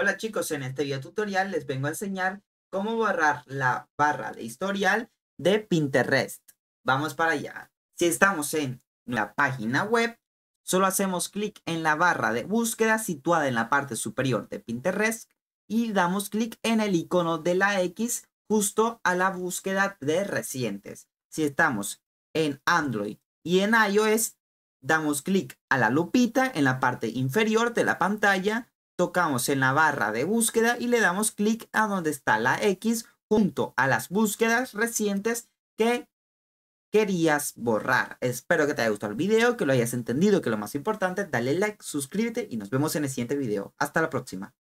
Hola chicos, en este video tutorial les vengo a enseñar cómo borrar la barra de historial de Pinterest. Vamos para allá. Si estamos en la página web, solo hacemos clic en la barra de búsqueda situada en la parte superior de Pinterest y damos clic en el icono de la X justo a la búsqueda de recientes. Si estamos en Android y en iOS, damos clic a la lupita en la parte inferior de la pantalla tocamos en la barra de búsqueda y le damos clic a donde está la X junto a las búsquedas recientes que querías borrar. Espero que te haya gustado el video, que lo hayas entendido, que lo más importante, dale like, suscríbete y nos vemos en el siguiente video. Hasta la próxima.